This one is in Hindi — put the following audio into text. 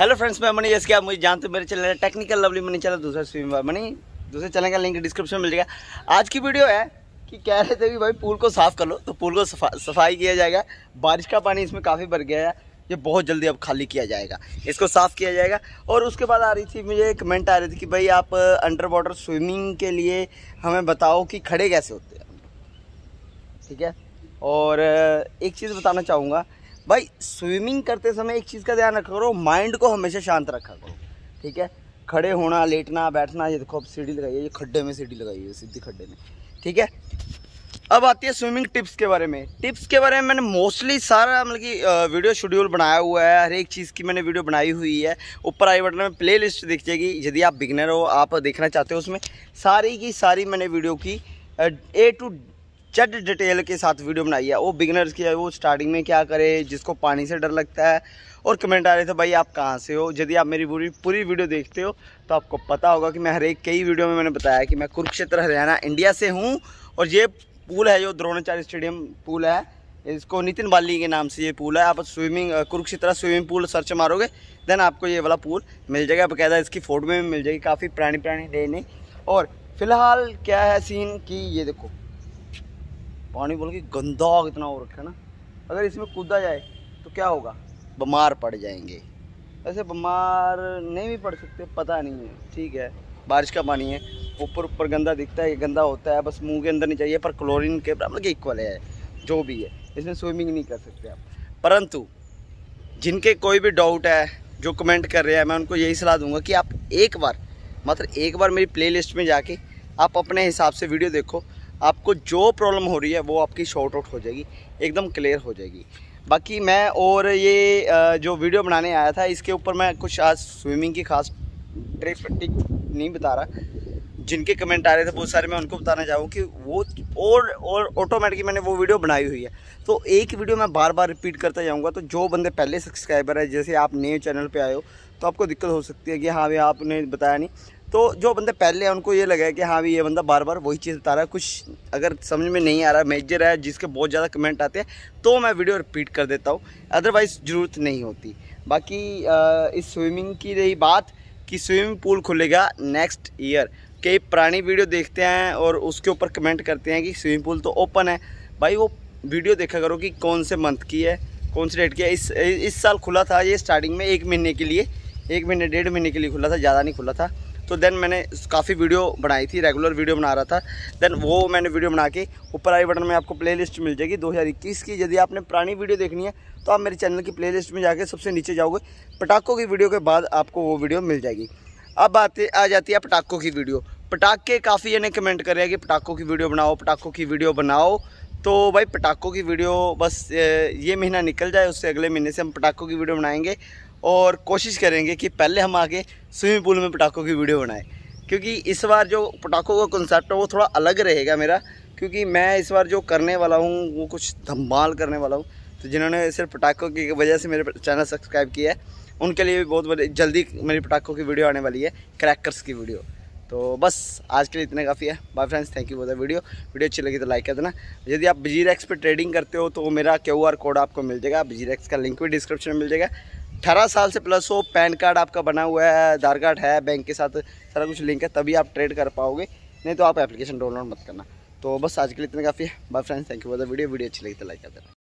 हेलो फ्रेंड्स मैं मनी जैसे कि आप मुझे जानते हो मेरे चैनल है टेक्निकल लवली मनी चैनल दूसरा स्विमिंग मनी दूसरे चैनल का लिंक डिस्क्रिप्शन मिल जाएगा आज की वीडियो है कि कह रहे थे कि भाई पूल को साफ़ कर लो तो पूल को सफा, सफाई किया जाएगा बारिश का पानी इसमें काफ़ी भर गया है ये बहुत जल्दी अब खाली किया जाएगा इसको साफ़ किया जाएगा और उसके बाद आ रही थी मुझे कमेंट आ रही थी कि भाई आप अंडर वाटर स्विमिंग के लिए हमें बताओ कि खड़े कैसे होते हैं ठीक है और एक चीज़ बताना चाहूँगा भाई स्विमिंग करते समय एक चीज़ का ध्यान रखा करो माइंड को हमेशा शांत रखा करो ठीक है खड़े होना लेटना बैठना ये देखो अब सीढ़ी लगाई है ये खड्डे में सीढ़ी लगाई है सीधी खड्डे में ठीक है अब आती है स्विमिंग टिप्स के बारे में टिप्स के बारे में मैंने मोस्टली सारा मतलब कि वीडियो शेड्यूल बनाया हुआ है हर एक चीज़ की मैंने वीडियो बनाई हुई है ऊपर आई बटन में प्ले लिस्ट दिख जाएगी यदि आप बिगनर हो आप देखना चाहते हो उसमें सारी की सारी मैंने वीडियो की ए टू चट डिटेल के साथ वीडियो बनाई है वो बिगनर्स की है वो स्टार्टिंग में क्या करे जिसको पानी से डर लगता है और कमेंट आ रहे थे भाई आप कहाँ से हो यदि आप मेरी पूरी पूरी वीडियो देखते हो तो आपको पता होगा कि मैं हर एक कई वीडियो में मैंने बताया कि मैं कुरुक्षेत्र हरियाणा इंडिया से हूँ और ये पूल है जो द्रोणाचार्य स्टेडियम पूल है इसको नितिन बाली के नाम से ये पूल है आप swimming Kurukshetra swimming pool search मारोगे देन आपको ये वाला पूल मिल जाएगा बकायदा इसकी फोटो में मिल जाएगी काफ़ी पुरानी पुरानी डेने और फिलहाल क्या है सीन कि ये देखो पानी बोल के गंदा इतना हो रखा है ना अगर इसमें कूदा जाए तो क्या होगा बीमार पड़ जाएंगे ऐसे बीमार नहीं भी पड़ सकते पता नहीं है ठीक है बारिश का पानी है ऊपर ऊपर गंदा दिखता है गंदा होता है बस मुंह के अंदर नहीं चाहिए पर क्लोरीन के बराबर के मतलब इक्वल है जो भी है इसमें स्विमिंग नहीं कर सकते आप परंतु जिनके कोई भी डाउट है जो कमेंट कर रहे हैं मैं उनको यही सलाह दूंगा कि आप एक बार मात्र एक बार मेरी प्लेलिस्ट में जाके आप अपने हिसाब से वीडियो देखो आपको जो प्रॉब्लम हो रही है वो आपकी शॉर्ट आउट हो जाएगी एकदम क्लियर हो जाएगी बाकी मैं और ये जो वीडियो बनाने आया था इसके ऊपर मैं कुछ आज स्विमिंग की खास ट्रिप टिक नहीं बता रहा जिनके कमेंट आ रहे थे बहुत सारे मैं उनको बताना चाहूँ कि वो और और ऑटोमेटिकली मैंने वो वीडियो बनाई हुई है तो एक वीडियो मैं बार बार रिपीट करता जाऊँगा तो जो बंदे पहले सब्सक्राइबर है जैसे आप नए चैनल पर आए हो तो आपको दिक्कत हो सकती है कि हाँ भाई आपने बताया नहीं तो जो बंदे पहले हैं उनको ये लगा कि हाँ भाई ये बंदा बार बार वही चीज़ बता रहा है कुछ अगर समझ में नहीं आ रहा मेजर है जिसके बहुत ज़्यादा कमेंट आते हैं तो मैं वीडियो रिपीट कर देता हूँ अदरवाइज़ ज़रूरत नहीं होती बाकी आ, इस स्विमिंग की रही बात कि स्विमिंग पूल खुलेगा नेक्स्ट ईयर कई पुरानी वीडियो देखते हैं और उसके ऊपर कमेंट करते हैं कि स्विमिंग पूल तो ओपन है भाई वो वीडियो देखा करो कि कौन से मंथ की है कौन से डेट की है इस इस साल खुला था ये स्टार्टिंग में एक महीने के लिए एक महीने डेढ़ महीने के लिए खुला था ज़्यादा नहीं खुला था तो देन मैंने काफ़ी वीडियो बनाई थी रेगुलर वीडियो बना रहा था देन वो मैंने वीडियो बना के ऊपर आई बटन में आपको प्लेलिस्ट मिल जाएगी 2021 की यदि आपने पुरानी वीडियो देखनी है तो आप मेरे चैनल की प्लेलिस्ट में जाके सबसे नीचे जाओगे पटाखों की वीडियो के बाद आपको वो वीडियो मिल जाएगी अब आते आ जाती है पटाखों की वीडियो पटाखे काफ़ी जने कमेंट कर हैं कि पटाखों की वीडियो बनाओ पटाखों की वीडियो बनाओ तो भाई पटाखों की वीडियो बस ये महीना निकल जाए उससे अगले महीने से हम पटाखों की वीडियो बनाएंगे और कोशिश करेंगे कि पहले हम आगे स्विमिंग पूल में पटाखों की वीडियो बनाएं क्योंकि इस बार जो पटाखों का कंसेप्ट है वो थोड़ा अलग रहेगा मेरा क्योंकि मैं इस बार जो करने वाला हूँ वो कुछ धमाल करने वाला हूँ तो जिन्होंने सिर्फ पटाखों की वजह से मेरे चैनल सब्सक्राइब किया है उनके लिए भी बहुत बड़ी जल्दी मेरी पटाखों की वीडियो आने वाली है क्रैकर्स की वीडियो तो बस आज के लिए इतने काफ़ी है bye friends thank you for the video video अच्छी लगी तो लाइक कर देना यदि आप बजीरेक्स पर ट्रेडिंग करते हो तो मेरा क्यू आर कोड आपको मिल जाएगा बजीरेक्स का लिंक भी डिस्क्रिप्शन में मिल जाएगा अठारह साल से प्लस हो पैन कार्ड आपका बना हुआ है आधार कार्ड है बैंक के साथ सारा कुछ लिंक है तभी आप ट्रेड कर पाओगे नहीं तो आप एप्लीकेशन डाउनलोड मत करना तो बस आज के लिए इतना काफ़ी है bye friends thank you for the video video अच्छी लगी तो लाइक कर देना